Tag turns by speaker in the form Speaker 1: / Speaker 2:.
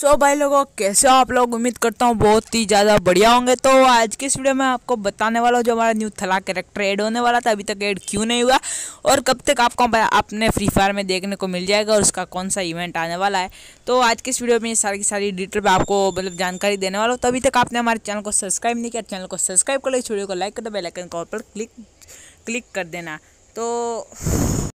Speaker 1: सो so, भाई लोगों कैसे हो आप लोग उम्मीद करता हूँ बहुत ही ज़्यादा बढ़िया होंगे तो आज के इस वीडियो में आपको बताने वाला हूँ जो हमारा न्यू थला कैरेक्टर ऐड होने वाला था अभी तक ऐड क्यों नहीं हुआ और कब तक आपको अपने फ्री फायर में देखने को मिल जाएगा और उसका कौन सा इवेंट आने वाला है तो आज के इस वीडियो में सारी की सारी डिटेल में आपको मतलब जानकारी देने वाला हूँ तो अभी तक आपने हमारे चैनल को सब्सक्राइब नहीं किया चैनल को सब्सक्राइब कर लो इस वीडियो को लाइक कर दो बेलाइकन कॉल पर क्लिक क्लिक कर देना
Speaker 2: तो